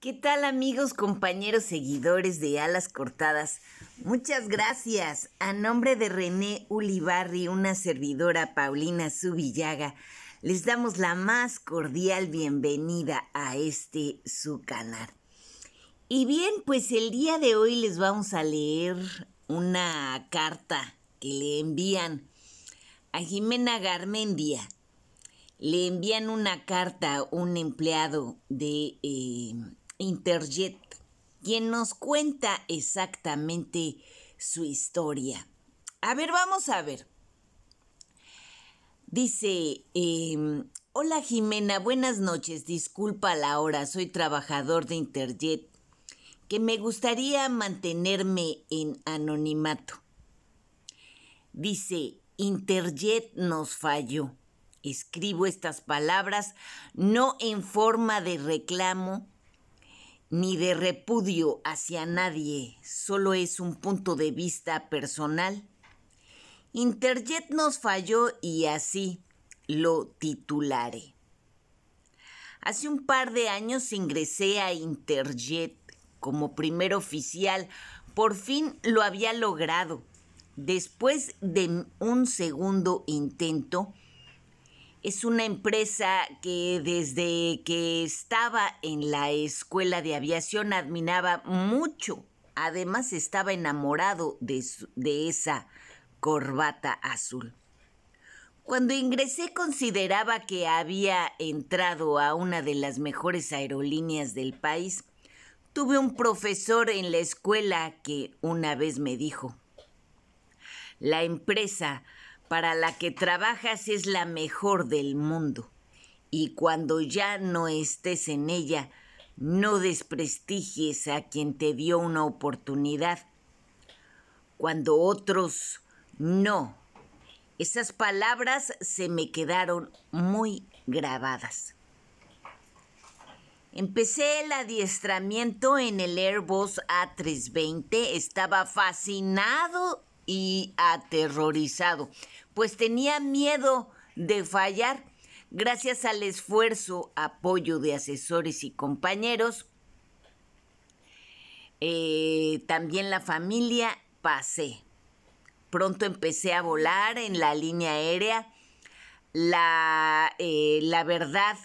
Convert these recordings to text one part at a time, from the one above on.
¿Qué tal amigos, compañeros, seguidores de Alas Cortadas? Muchas gracias. A nombre de René Ulibarri, una servidora Paulina Subillaga, les damos la más cordial bienvenida a este su canal. Y bien, pues el día de hoy les vamos a leer una carta que le envían a Jimena Garmendia. Le envían una carta a un empleado de... Eh, Interjet, quien nos cuenta exactamente su historia. A ver, vamos a ver. Dice, em, hola Jimena, buenas noches, disculpa la hora, soy trabajador de Interjet, que me gustaría mantenerme en anonimato. Dice, Interjet nos falló. Escribo estas palabras no en forma de reclamo, ni de repudio hacia nadie, solo es un punto de vista personal. Interjet nos falló y así lo titularé. Hace un par de años ingresé a Interjet como primer oficial. Por fin lo había logrado. Después de un segundo intento, es una empresa que desde que estaba en la escuela de aviación admiraba mucho. Además estaba enamorado de, de esa corbata azul. Cuando ingresé consideraba que había entrado a una de las mejores aerolíneas del país. Tuve un profesor en la escuela que una vez me dijo, la empresa para la que trabajas es la mejor del mundo. Y cuando ya no estés en ella, no desprestigies a quien te dio una oportunidad. Cuando otros no. Esas palabras se me quedaron muy grabadas. Empecé el adiestramiento en el Airbus A320. Estaba fascinado y aterrorizado, pues tenía miedo de fallar. Gracias al esfuerzo, apoyo de asesores y compañeros, eh, también la familia, pasé. Pronto empecé a volar en la línea aérea. La, eh, la verdad,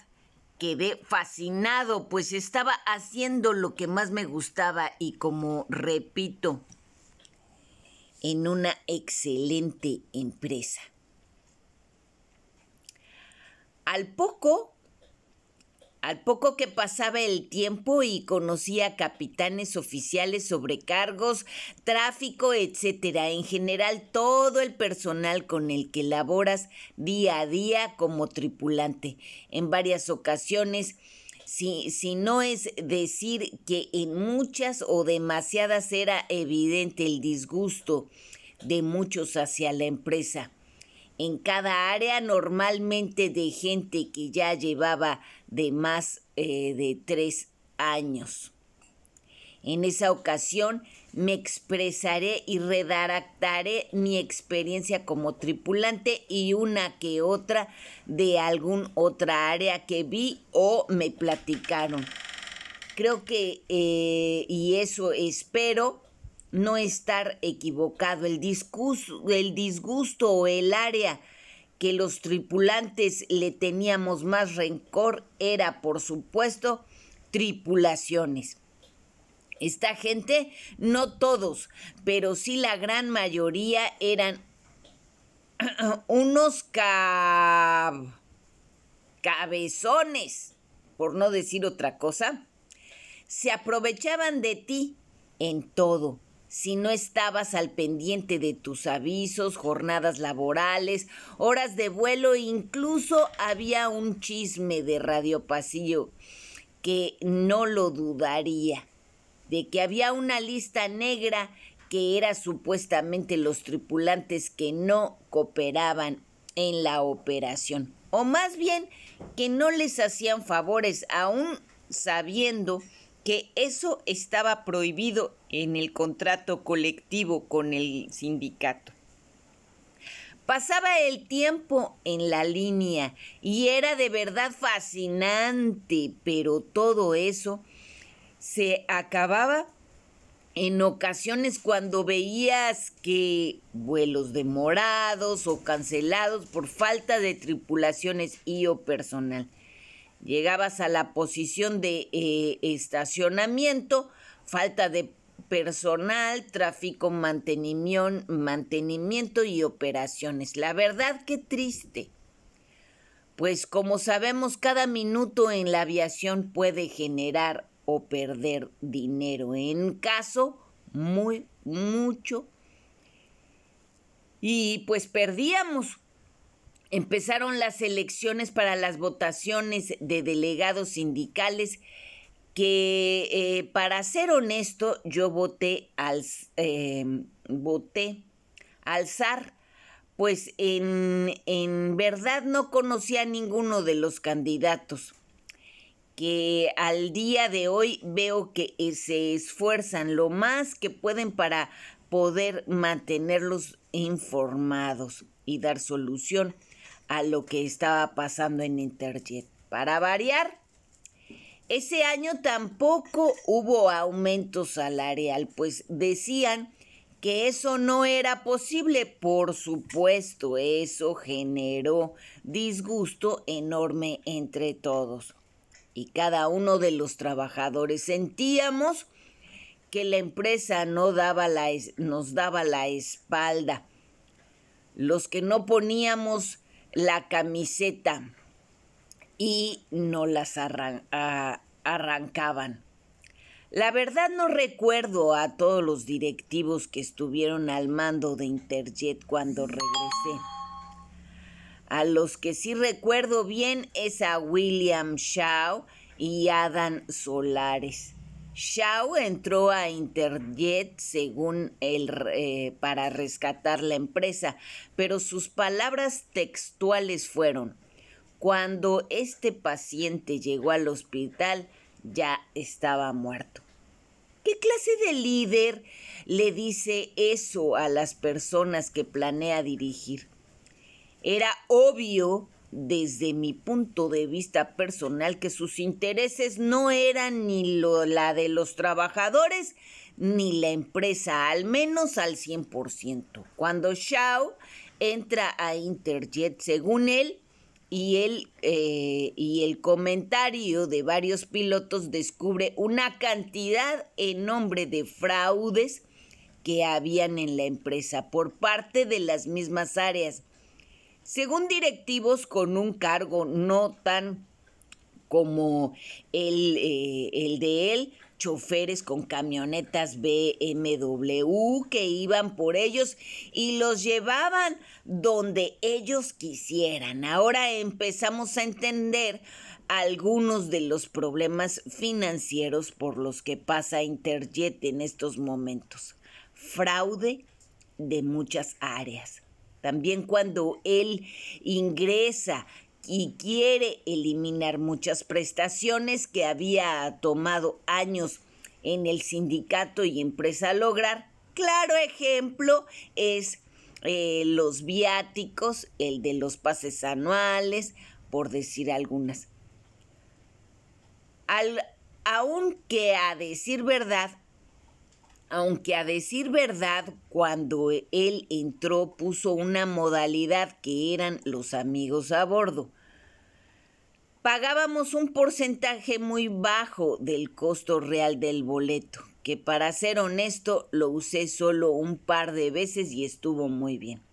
quedé fascinado, pues estaba haciendo lo que más me gustaba y como repito, en una excelente empresa. Al poco, al poco que pasaba el tiempo y conocía capitanes oficiales sobre cargos, tráfico, etcétera, En general, todo el personal con el que laboras día a día como tripulante. En varias ocasiones, si, no es decir que en muchas o demasiadas era evidente el disgusto de muchos hacia la empresa. En cada área normalmente de gente que ya llevaba de más eh, de tres años. En esa ocasión me expresaré y redactaré mi experiencia como tripulante y una que otra de algún otra área que vi o me platicaron. Creo que, eh, y eso espero, no estar equivocado. El, el disgusto o el área que los tripulantes le teníamos más rencor era, por supuesto, tripulaciones. Esta gente, no todos, pero sí la gran mayoría eran unos cabezones, por no decir otra cosa. Se aprovechaban de ti en todo. Si no estabas al pendiente de tus avisos, jornadas laborales, horas de vuelo, incluso había un chisme de Radio Pasillo que no lo dudaría de que había una lista negra que era supuestamente los tripulantes que no cooperaban en la operación, o más bien que no les hacían favores, aún sabiendo que eso estaba prohibido en el contrato colectivo con el sindicato. Pasaba el tiempo en la línea y era de verdad fascinante, pero todo eso se acababa en ocasiones cuando veías que vuelos demorados o cancelados por falta de tripulaciones y o personal. Llegabas a la posición de eh, estacionamiento, falta de personal, tráfico, mantenimiento y operaciones. La verdad que triste. Pues como sabemos, cada minuto en la aviación puede generar o perder dinero. En caso, muy, mucho. Y pues perdíamos. Empezaron las elecciones para las votaciones de delegados sindicales que eh, para ser honesto yo voté al em, voté pues en, en verdad no conocía a ninguno de los candidatos que al día de hoy veo que eh, se esfuerzan lo más que pueden para poder mantenerlos informados y dar solución a lo que estaba pasando en Interjet. Para variar, ese año tampoco hubo aumento salarial, pues decían que eso no era posible. Por supuesto, eso generó disgusto enorme entre todos y cada uno de los trabajadores. Sentíamos que la empresa no daba la nos daba la espalda. Los que no poníamos la camiseta y no las arrancaban. La verdad no recuerdo a todos los directivos que estuvieron al mando de Interjet cuando regresé. A los que sí recuerdo bien es a William Shaw y Adam Solares. Shaw entró a Interjet según el, eh, para rescatar la empresa, pero sus palabras textuales fueron, cuando este paciente llegó al hospital ya estaba muerto. ¿Qué clase de líder le dice eso a las personas que planea dirigir? Era obvio desde mi punto de vista personal que sus intereses no eran ni lo, la de los trabajadores ni la empresa, al menos al 100%. Cuando Shaw entra a Interjet, según él, y, él, eh, y el comentario de varios pilotos descubre una cantidad en nombre de fraudes que habían en la empresa por parte de las mismas áreas según directivos con un cargo no tan como el, eh, de él, choferes con camionetas BMW que iban por ellos y los llevaban donde ellos quisieran. Ahora empezamos a entender algunos de los problemas financieros por los que pasa Interjet en estos momentos. Fraude de muchas áreas. También cuando él ingresa y quiere eliminar muchas prestaciones que había tomado años en el sindicato y empresa lograr. Claro ejemplo es eh, los viáticos, el de los pases anuales, por decir algunas. Al, aunque a decir verdad, aunque a decir verdad, cuando él entró puso una modalidad que eran los amigos a bordo. Pagábamos un porcentaje muy bajo del costo real del boleto, que para ser honesto lo usé solo un par de veces y estuvo muy bien.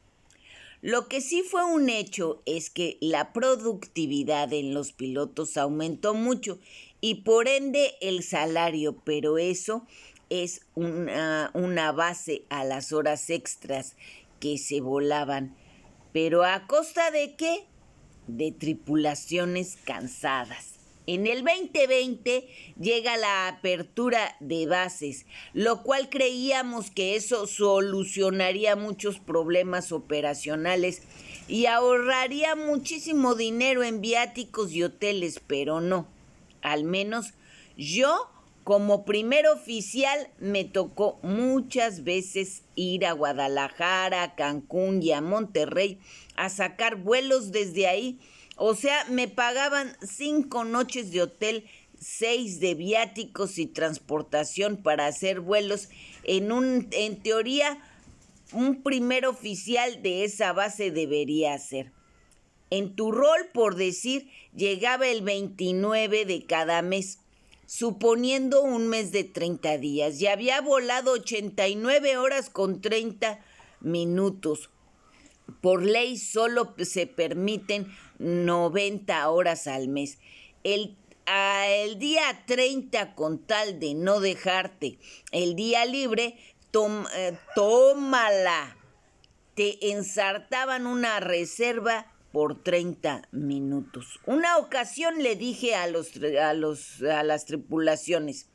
Lo que sí fue un hecho es que la productividad en los pilotos aumentó mucho y por ende el salario, pero eso es una, base a las horas extras que se volaban. Pero a costa de qué? De tripulaciones cansadas. En el 2020 llega la apertura de bases, lo cual creíamos que eso solucionaría muchos problemas operacionales y ahorraría muchísimo dinero en viáticos y hoteles, pero no. Al menos yo como primer oficial me tocó muchas veces ir a Guadalajara, a Cancún y a Monterrey a sacar vuelos desde ahí. O sea, me pagaban cinco noches de hotel, seis de viáticos y transportación para hacer vuelos en un, en teoría, un primer oficial de esa base debería ser. En tu rol, por decir, llegaba el 29 de cada mes suponiendo un mes de 30 días, y había volado 89 horas con 30 minutos. Por ley solo se permiten 90 horas al mes. El, día 30, con tal de no dejarte el día libre, eh, tómala. Te ensartaban una reserva por 30 minutos. Una ocasión le dije a, los, a, las tripulaciones,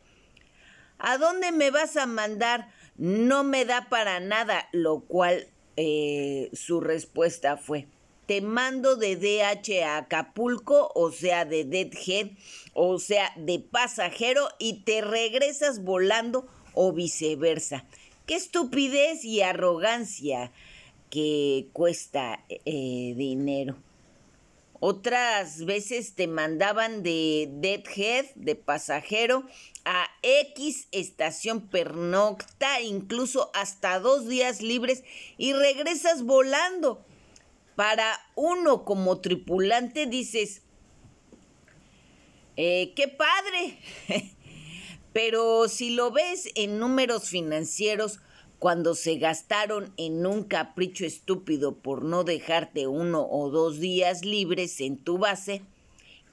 ¿a dónde me vas a mandar? No me da para nada, lo cual eh, su respuesta fue, te mando de DH a Acapulco, o sea, de Deadhead, o sea, de pasajero, y te regresas volando o viceversa. ¡Qué estupidez y arrogancia! que cuesta eh, dinero. Otras veces te mandaban de Deadhead, de pasajero, a X estación pernocta, incluso hasta dos días libres, y regresas volando. Para uno como tripulante dices, eh, ¡qué padre! Pero si lo ves en números financieros, cuando se gastaron en un capricho estúpido por no dejarte uno o dos días libres en tu base,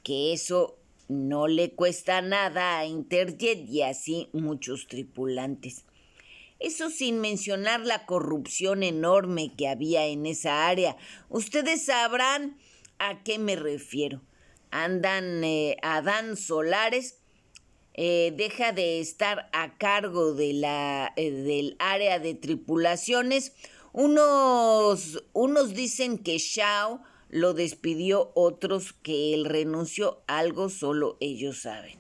que eso no le cuesta nada a Interjet y así muchos tripulantes. Eso sin mencionar la corrupción enorme que había en esa área. Ustedes sabrán a qué me refiero. Andan a eh, Adán Solares eh, deja de estar a cargo de la, eh, del área de tripulaciones. Unos, unos dicen que Shao lo despidió, otros que él renunció, algo solo ellos saben.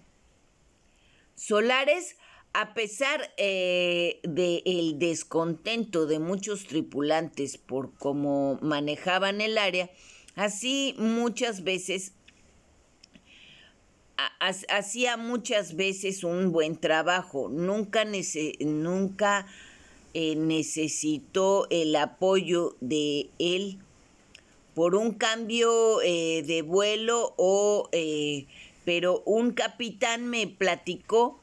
Solares, a pesar eh, del descontento de muchos tripulantes por cómo manejaban el área, así muchas veces hacía muchas veces un buen trabajo, nunca, nunca eh, necesitó el apoyo de él por un cambio eh, de vuelo o... Eh, pero un capitán me platicó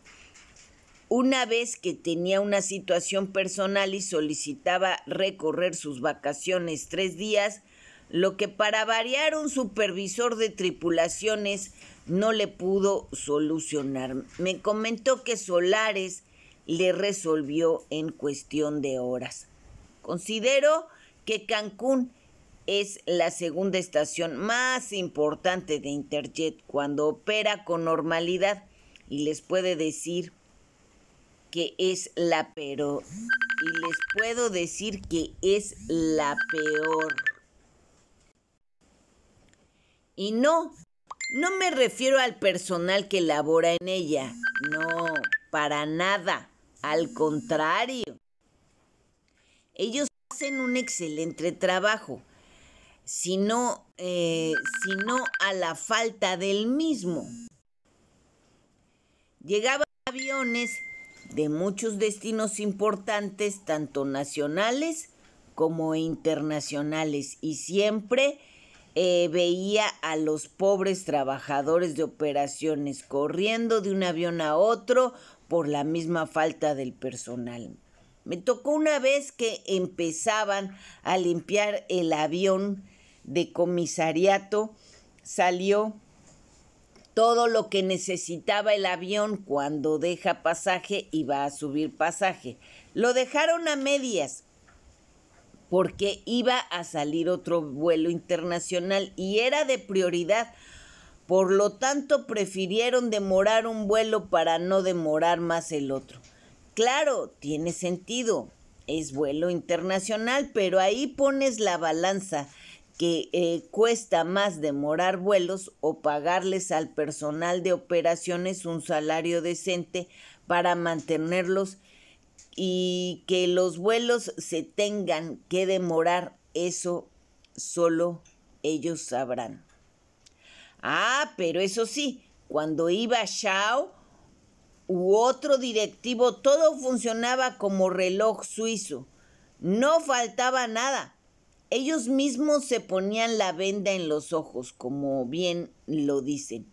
una vez que tenía una situación personal y solicitaba recorrer sus vacaciones tres días, lo que para variar un supervisor de tripulaciones no le pudo solucionar. Me comentó que Solares le resolvió en cuestión de horas. Considero que Cancún es la segunda estación más importante de Interjet cuando opera con normalidad y les puede decir que es la pero y les puedo decir que es la peor. Y no, no me refiero al personal que labora en ella, no, para nada, al contrario. Ellos hacen un excelente trabajo, sino, eh, a la falta del mismo. Llegaban aviones de muchos destinos importantes, tanto nacionales como internacionales, y siempre eh, veía a los pobres trabajadores de operaciones corriendo de un avión a otro por la misma falta del personal. Me tocó una vez que empezaban a limpiar el avión de comisariato, salió todo lo que necesitaba el avión cuando deja pasaje y va a subir pasaje. Lo dejaron a medias, porque iba a salir otro vuelo internacional y era de prioridad. Por lo tanto, prefirieron demorar un vuelo para no demorar más el otro. Claro, tiene sentido, es vuelo internacional, pero ahí pones la balanza que eh, cuesta más demorar vuelos o pagarles al personal de operaciones un salario decente para mantenerlos y que los vuelos se tengan que demorar, eso solo ellos sabrán. Ah, pero eso sí, cuando iba Shao u otro directivo, todo funcionaba como reloj suizo. No faltaba nada. Ellos mismos se ponían la venda en los ojos, como bien lo dicen.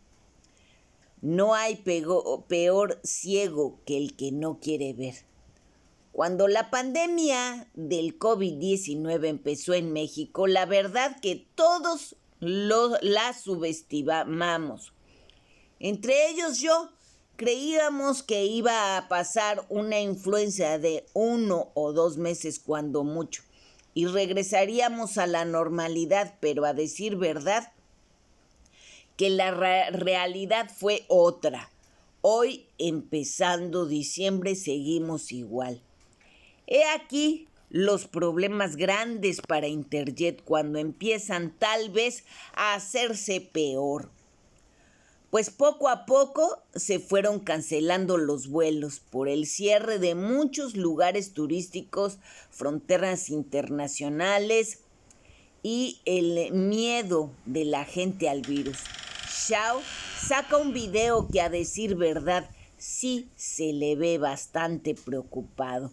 No hay peor ciego que el que no quiere ver. Cuando la pandemia del COVID-19 empezó en México, la verdad que todos la subestimamos. Entre ellos yo, creíamos que iba a pasar una influencia de uno o dos meses cuando mucho, y regresaríamos a la normalidad, pero a decir verdad, que la realidad fue otra. Hoy, empezando diciembre, seguimos igual. He aquí los problemas grandes para Interjet cuando empiezan tal vez a hacerse peor. Pues poco a poco se fueron cancelando los vuelos por el cierre de muchos lugares turísticos, fronteras internacionales y el miedo de la gente al virus. Shao saca un video que a decir verdad sí se le ve bastante preocupado.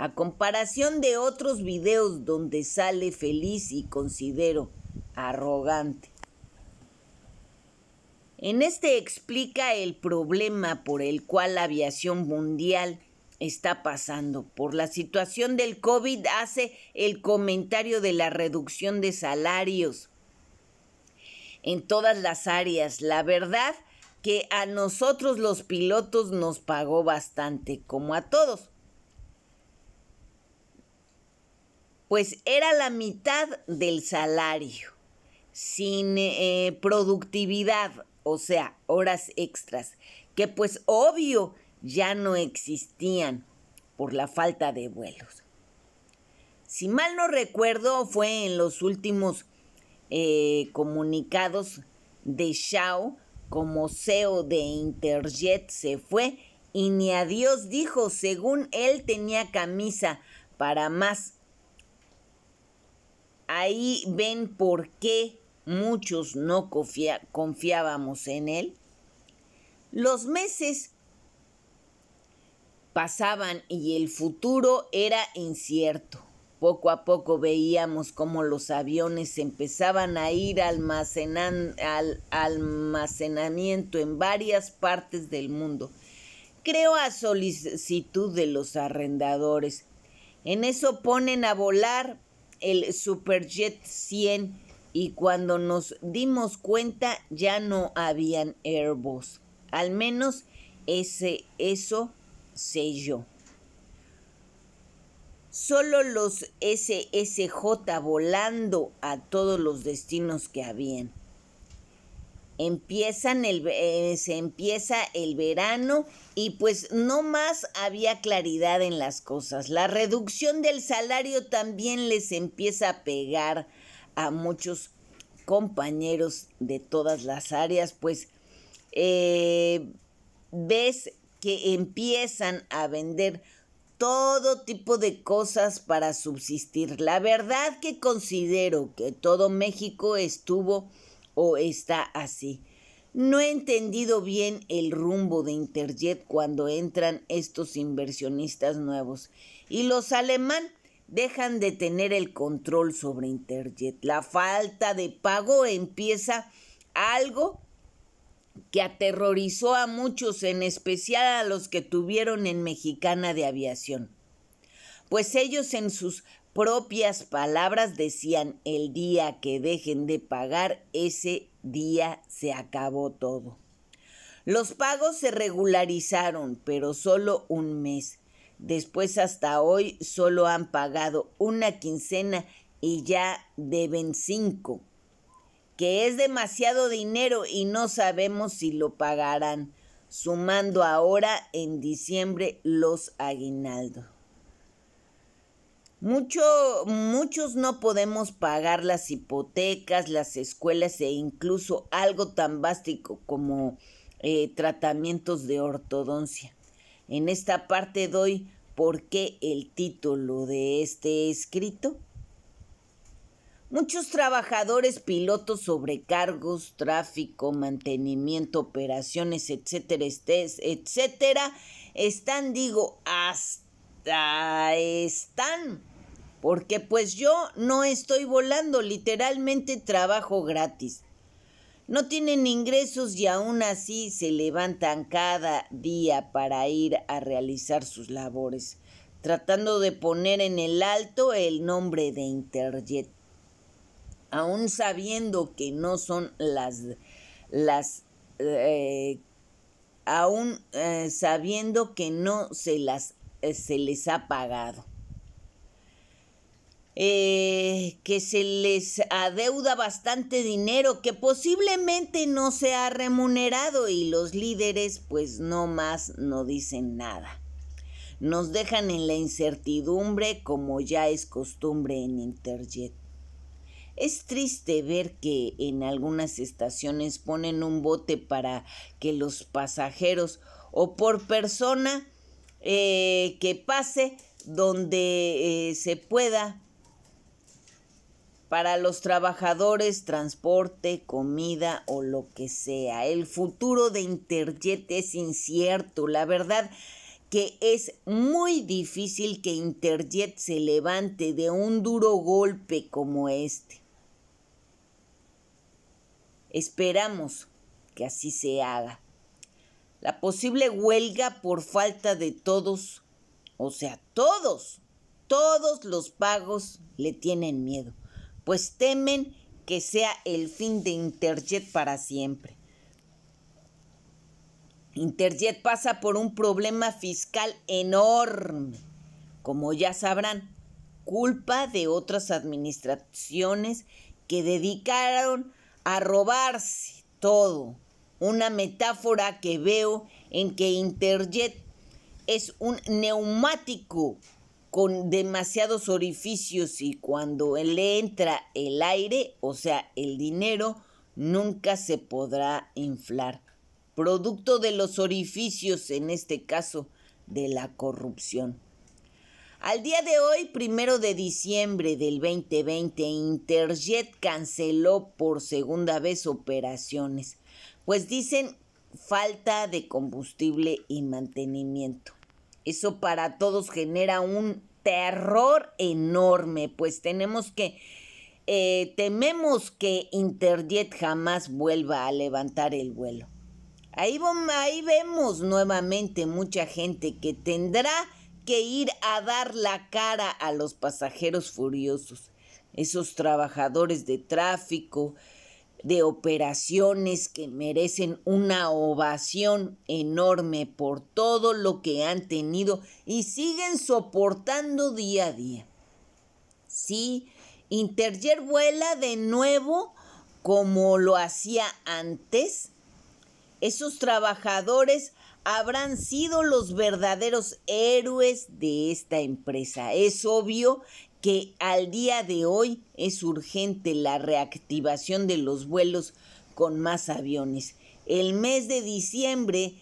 A comparación de otros videos donde sale feliz y considero arrogante. En este explica el problema por el cual la aviación mundial está pasando. Por la situación del COVID hace el comentario de la reducción de salarios en todas las áreas. La verdad que a nosotros los pilotos nos pagó bastante, como a todos. pues era la mitad del salario, sin eh, productividad, o sea, horas extras, que pues obvio ya no existían por la falta de vuelos. Si mal no recuerdo, fue en los últimos eh, comunicados de Shao como CEO de Interjet se fue y ni Dios dijo, según él tenía camisa para más ahí ven por qué muchos no confiábamos en él. Los meses pasaban y el futuro era incierto. Poco a poco veíamos cómo los aviones empezaban a ir al almacenamiento en varias partes del mundo. Creo a solicitud de los arrendadores. En eso ponen a volar el Superjet 100 y cuando nos dimos cuenta ya no habían Airbus. Al menos ese, eso sé yo. Solo los SSJ volando a todos los destinos que habían empiezan eh, se empieza el verano y pues no más había claridad en las cosas. La reducción del salario también les empieza a pegar a muchos compañeros de todas las áreas, pues eh, ves que empiezan a vender todo tipo de cosas para subsistir. La verdad que considero que todo México estuvo o está así. No he entendido bien el rumbo de Interjet cuando entran estos inversionistas nuevos. Y los alemán dejan de tener el control sobre Interjet. La falta de pago empieza algo que aterrorizó a muchos, en especial a los que tuvieron en Mexicana de Aviación. Pues ellos en sus propias palabras decían, el día que dejen de pagar, ese día se acabó todo. Los pagos se regularizaron, pero solo un mes. Después hasta hoy solo han pagado una quincena y ya deben cinco, que es demasiado dinero y no sabemos si lo pagarán, sumando ahora en diciembre los aguinaldos muchos no podemos pagar las hipotecas, las escuelas e incluso algo tan básico como eh, tratamientos de ortodoncia. En esta parte doy por qué el título de este escrito. Muchos trabajadores, pilotos, sobrecargos, tráfico, mantenimiento, operaciones, etcétera, este, etcétera, están, digo, hasta están porque pues yo no estoy volando, literalmente trabajo gratis. No tienen ingresos y aún así se levantan cada día para ir a realizar sus labores, tratando de poner en el alto el nombre de Interjet, aún sabiendo que no son las, las eh, aún eh, sabiendo que no se las eh, se les ha pagado. Eh, que se les adeuda bastante dinero que posiblemente no se ha remunerado y los líderes pues no más no dicen nada. Nos dejan en la incertidumbre como ya es costumbre en Interjet. Es triste ver que en algunas estaciones ponen un bote para que los pasajeros o por persona eh, que pase donde eh, se pueda para los trabajadores, transporte, comida o lo que sea. El futuro de Interjet es incierto, la verdad que es muy difícil que Interjet se levante de un duro golpe como este. Esperamos que así se haga. La posible huelga por falta de todos, o sea, todos, todos los pagos le tienen miedo pues temen que sea el fin de Interjet para siempre. Interjet pasa por un problema fiscal enorme, como ya sabrán, culpa de otras administraciones que dedicaron a robarse todo. Una metáfora que veo en que Interjet es un neumático con demasiados orificios y cuando le entra el aire, o sea, el dinero, nunca se podrá inflar. Producto de los orificios, en este caso, de la corrupción. Al día de hoy, primero de diciembre del 2020, Interjet canceló por segunda vez operaciones, pues dicen falta de combustible y mantenimiento. Eso para todos genera un terror enorme, pues tenemos que, eh, tememos que Interjet jamás vuelva a levantar el vuelo. Ahí, ahí vemos nuevamente mucha gente que tendrá que ir a dar la cara a los pasajeros furiosos, esos trabajadores de tráfico, de operaciones que merecen una ovación enorme por todo lo que han tenido y siguen soportando día a día. Si Interjet vuela de nuevo como lo hacía antes. Esos trabajadores habrán sido los verdaderos héroes de esta empresa. Es obvio que al día de hoy es urgente la reactivación de los vuelos con más aviones. El mes de diciembre,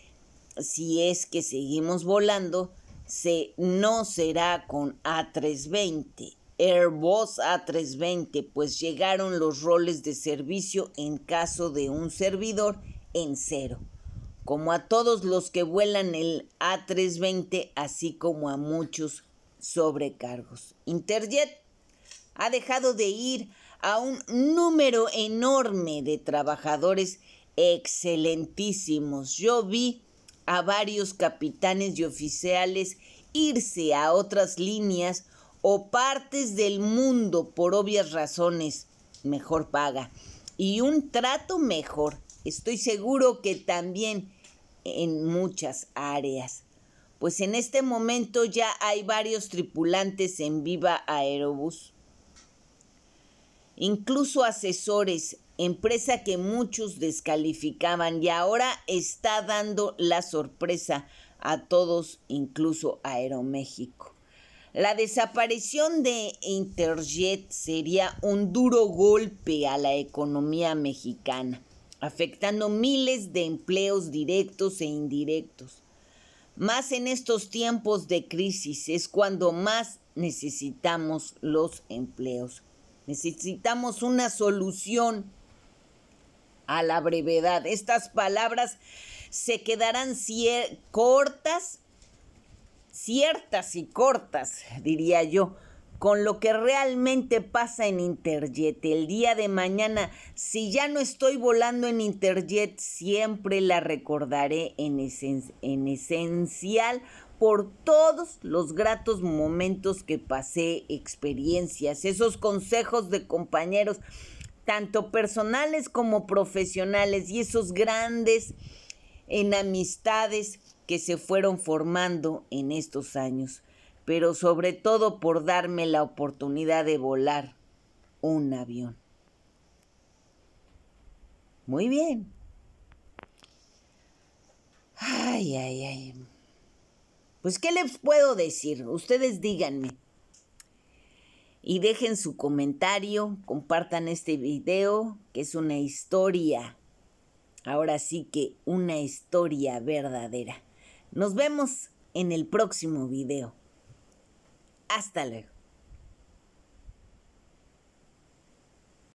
si es que seguimos volando, se, no será con A320. Airbus A320, pues llegaron los roles de servicio en caso de un servidor en cero. Como a todos los que vuelan el A320, así como a muchos sobrecargos. Interjet ha dejado de ir a un número enorme de trabajadores excelentísimos. Yo vi a varios capitanes y oficiales irse a otras líneas o partes del mundo por obvias razones. Mejor paga y un trato mejor. Estoy seguro que también en muchas áreas pues en este momento ya hay varios tripulantes en Viva Aerobús. Incluso asesores, empresa que muchos descalificaban y ahora está dando la sorpresa a todos, incluso Aeroméxico. La desaparición de Interjet sería un duro golpe a la economía mexicana, afectando miles de empleos directos e indirectos. Más en estos tiempos de crisis es cuando más necesitamos los empleos. Necesitamos una solución a la brevedad. Estas palabras se quedarán cortas, ciertas y cortas, diría yo, con lo que realmente pasa en Interjet. El día de mañana, si ya no estoy volando en Interjet, siempre la recordaré en, en esencial por todos los gratos momentos que pasé, experiencias, esos consejos de compañeros, tanto personales como profesionales, y esos grandes en que se fueron formando en estos años pero sobre todo por darme la oportunidad de volar un avión. Muy bien. Ay, ay, ay. Pues, ¿qué les puedo decir? Ustedes díganme. Y dejen su comentario, compartan este video, que es una historia. Ahora sí que una historia verdadera. Nos vemos en el próximo video. Hasta luego.